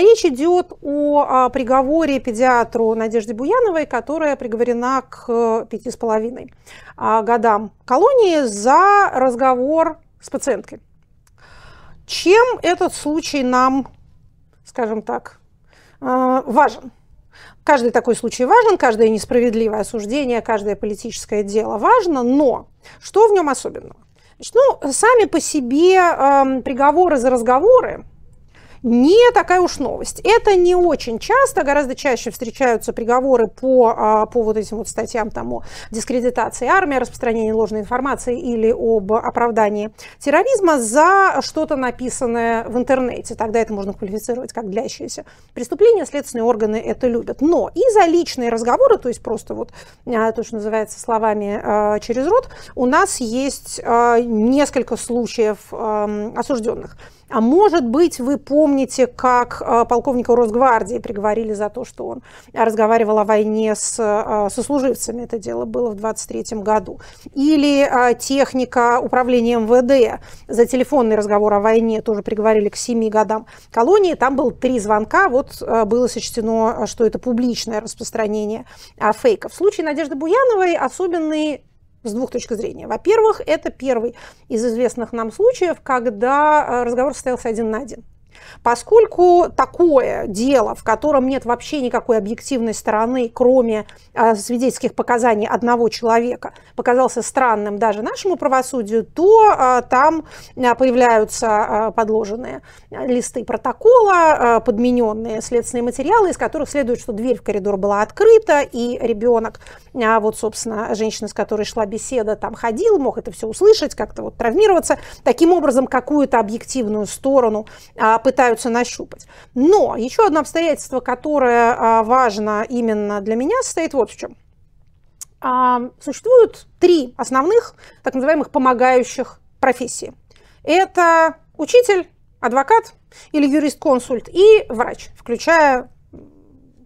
речь идет о а, приговоре педиатру Надежде Буяновой, которая приговорена к э, пяти с половиной а, годам колонии за разговор с пациенткой. Чем этот случай нам, скажем так, э, важен? Каждый такой случай важен, каждое несправедливое осуждение, каждое политическое дело важно, но что в нем особенного? Значит, ну, сами по себе э, приговоры за разговоры не такая уж новость. Это не очень часто, гораздо чаще встречаются приговоры по, а, по вот этим вот статьям там, о дискредитации армии, распространении ложной информации или об оправдании терроризма за что-то написанное в интернете. Тогда это можно квалифицировать как длящееся преступление, следственные органы это любят. Но и за личные разговоры, то есть просто вот а, то, что называется словами а, через рот, у нас есть несколько случаев осужденных. А может быть, вы помните, помните, как э, полковника Росгвардии приговорили за то, что он разговаривал о войне с э, сослуживцами. Это дело было в 23 году. Или э, техника управления МВД за телефонный разговор о войне тоже приговорили к 7 годам колонии. Там было три звонка. Вот было сочтено, что это публичное распространение а, фейков. В случае Надежды Буяновой особенный с двух точек зрения. Во-первых, это первый из известных нам случаев, когда разговор состоялся один на один. Поскольку такое дело, в котором нет вообще никакой объективной стороны, кроме а, свидетельских показаний одного человека, показался странным даже нашему правосудию, то а, там а, появляются подложенные листы протокола, подмененные следственные материалы, из которых следует, что дверь в коридор была открыта, и ребенок, э, вот, собственно, женщина, с которой шла беседа, там ходил, мог это все услышать, как-то вот травмироваться. Таким образом, какую-то объективную сторону пытаются нащупать. Но еще одно обстоятельство, которое а, важно именно для меня, состоит вот в чем. А, существуют три основных, так называемых, помогающих профессии. Это учитель, адвокат или юрист-консульт и врач, включая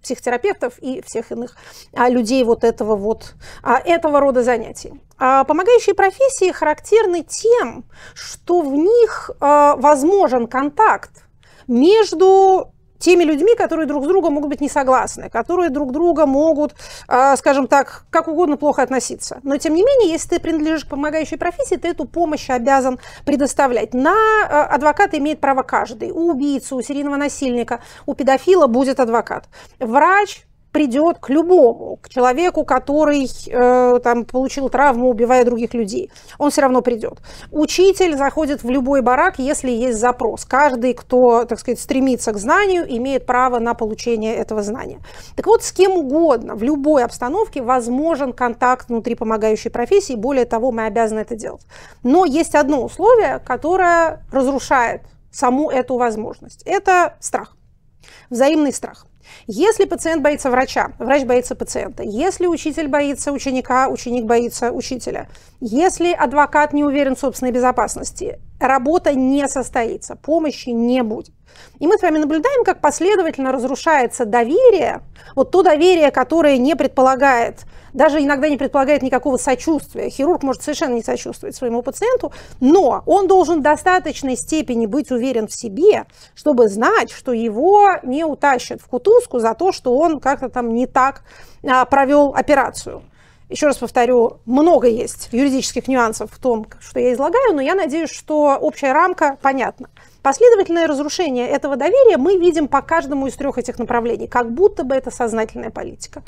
психотерапевтов и всех иных а, людей вот этого вот этого рода занятий. Помогающие профессии характерны тем, что в них возможен контакт между теми людьми, которые друг с другом могут быть не согласны, которые друг друга могут, а, скажем так, как угодно плохо относиться. Но тем не менее, если ты принадлежишь к помогающей профессии, ты эту помощь обязан предоставлять. На а, адвоката имеет право каждый. У убийцы, у серийного насильника, у педофила будет адвокат. Врач, придет к любому, к человеку, который э, там получил травму, убивая других людей. Он все равно придет. Учитель заходит в любой барак, если есть запрос. Каждый, кто, так сказать, стремится к знанию, имеет право на получение этого знания. Так вот, с кем угодно, в любой обстановке возможен контакт внутри помогающей профессии. Более того, мы обязаны это делать. Но есть одно условие, которое разрушает саму эту возможность. Это страх, взаимный страх. Если пациент боится врача, врач боится пациента. Если учитель боится ученика, ученик боится учителя. Если адвокат не уверен в собственной безопасности, работа не состоится, помощи не будет. И мы с вами наблюдаем, как последовательно разрушается доверие, вот то доверие, которое не предполагает, даже иногда не предполагает никакого сочувствия. Хирург может совершенно не сочувствовать своему пациенту, но он должен в достаточной степени быть уверен в себе, чтобы знать, что его не утащат в кутузку за то, что он как-то там не так а, провел операцию. Еще раз повторю, много есть юридических нюансов в том, что я излагаю, но я надеюсь, что общая рамка понятна. Последовательное разрушение этого доверия мы видим по каждому из трех этих направлений, как будто бы это сознательная политика.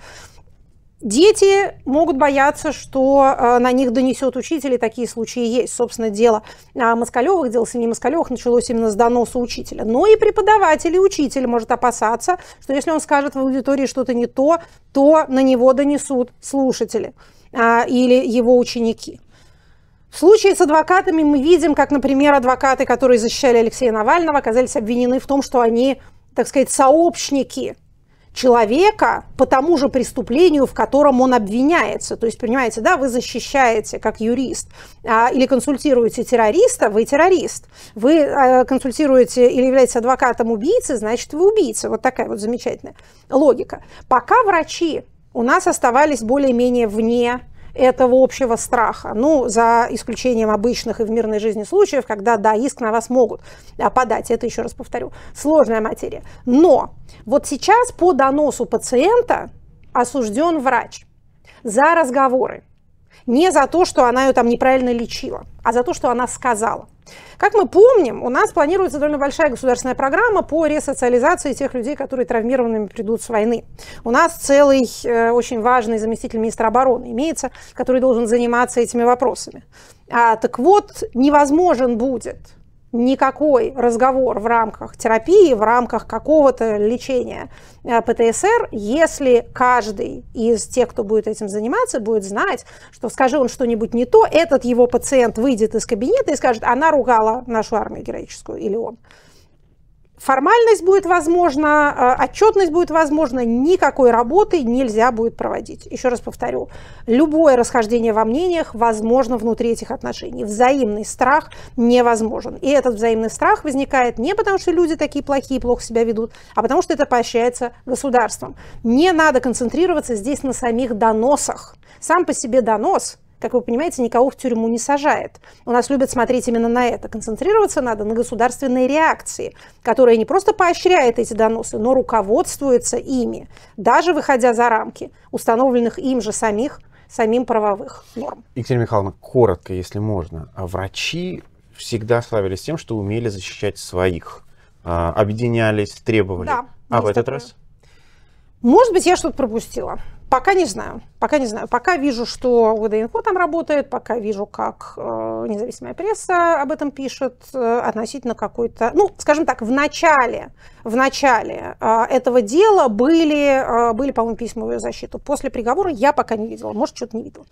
Дети могут бояться, что э, на них донесет учитель, и такие случаи есть. Собственно, дело э, Москалевых, дело семьи Москалевых началось именно с доноса учителя. Но и преподаватель, и учитель может опасаться, что если он скажет в аудитории что-то не то, то на него донесут слушатели э, или его ученики. В случае с адвокатами мы видим, как, например, адвокаты, которые защищали Алексея Навального, оказались обвинены в том, что они, так сказать, сообщники человека по тому же преступлению, в котором он обвиняется. То есть, понимаете, да, вы защищаете как юрист а, или консультируете террориста, вы террорист. Вы а, консультируете или являетесь адвокатом убийцы, значит, вы убийца. Вот такая вот замечательная логика. Пока врачи у нас оставались более-менее вне этого общего страха. Ну, за исключением обычных и в мирной жизни случаев, когда, да, иск на вас могут подать, это еще раз повторю, сложная материя. Но вот сейчас по доносу пациента осужден врач за разговоры. Не за то, что она ее там неправильно лечила, а за то, что она сказала. Как мы помним, у нас планируется довольно большая государственная программа по ресоциализации тех людей, которые травмированными придут с войны. У нас целый э, очень важный заместитель министра обороны имеется, который должен заниматься этими вопросами. А, так вот, невозможен будет никакой разговор в рамках терапии, в рамках какого-то лечения э, ПТСР, если каждый из тех, кто будет этим заниматься, будет знать, что скажи он что-нибудь не то, этот его пациент выйдет из кабинета и скажет, она ругала нашу армию героическую или он формальность будет возможна, э, отчетность будет возможна, никакой работы нельзя будет проводить. Еще раз повторю, любое расхождение во мнениях возможно внутри этих отношений. Взаимный страх невозможен. И этот взаимный страх возникает не потому, что люди такие плохие, плохо себя ведут, а потому что это поощряется государством. Не надо концентрироваться здесь на самих доносах. Сам по себе донос – как вы понимаете, никого в тюрьму не сажает. У нас любят смотреть именно на это. Концентрироваться надо на государственной реакции, которая не просто поощряет эти доносы, но руководствуется ими, даже выходя за рамки установленных им же самих самим правовых норм. Екатерина Михайловна, коротко, если можно. А врачи всегда славились тем, что умели защищать своих, а, объединялись, требовали. Да, а в этот такое. раз? Может быть, я что-то пропустила. Пока не знаю, пока не знаю. Пока вижу, что ВДНК там работает, пока вижу, как э, независимая пресса об этом пишет э, относительно какой-то... Ну, скажем так, в начале, в начале э, этого дела были, э, были по-моему, письма в ее защиту. После приговора я пока не видела, может, что-то не видела.